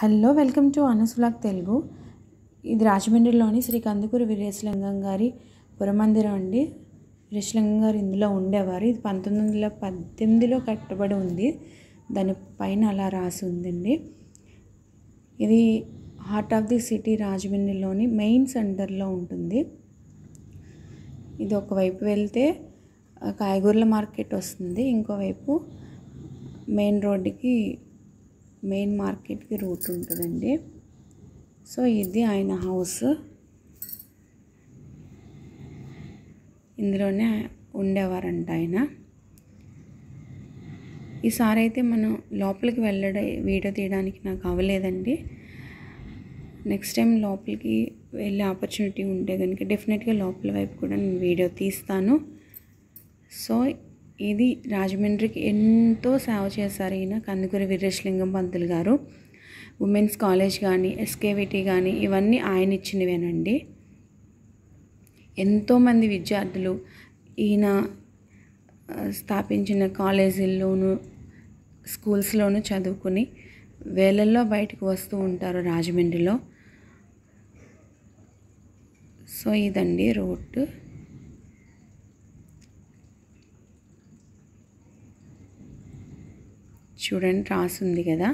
hello welcome to అనసులాక్ తెలుగు ఇది రాజమండ్రిలోని శ్రీ కందుకూరి వీరేశలింగం గారి పురమందిరం అండి వీరేశలింగం గారు ఇందులో ఉండేవారు ఇది పంతొమ్మిది వందల పద్దెనిమిదిలో కట్టబడి ఉంది దానిపైన అలా రాసి ఉందండి ఇది హార్ట్ ఆఫ్ ది సిటీ రాజమండ్రిలోని మెయిన్ సెంటర్లో ఉంటుంది ఇది ఒకవైపు వెళ్తే కాయగూరల మార్కెట్ వస్తుంది ఇంకోవైపు మెయిన్ రోడ్డుకి మెయిన్ మార్కెట్కి రూట్ ఉంటుందండి సో ఇది ఆయన హౌస్ ఇందులోనే ఉండేవారంట ఆయన ఈసారి అయితే మనం లోపలికి వెళ్ళడం వీడియో తీయడానికి నాకు అవ్వలేదండి నెక్స్ట్ టైం లోపలికి వెళ్ళే ఆపర్చునిటీ ఉంటే కనుక డెఫినెట్గా లోపల వైపు కూడా నేను వీడియో తీస్తాను సో ఇది రాజమండ్రికి ఎంతో సేవ చేశారు ఈయన కందుకూరి వీరేశలింగం పంతులు గారు ఉమెన్స్ కాలేజ్ కానీ ఎస్కేవిటీ కానీ ఇవన్నీ ఆయన ఇచ్చినవేనండి ఎంతోమంది విద్యార్థులు ఈయన స్థాపించిన కాలేజీల్లోనూ స్కూల్స్లోనూ చదువుకుని వేలల్లో బయటకు వస్తూ ఉంటారు రాజమండ్రిలో సో ఇదండి రోడ్డు చూడండి రాసి ఉంది కదా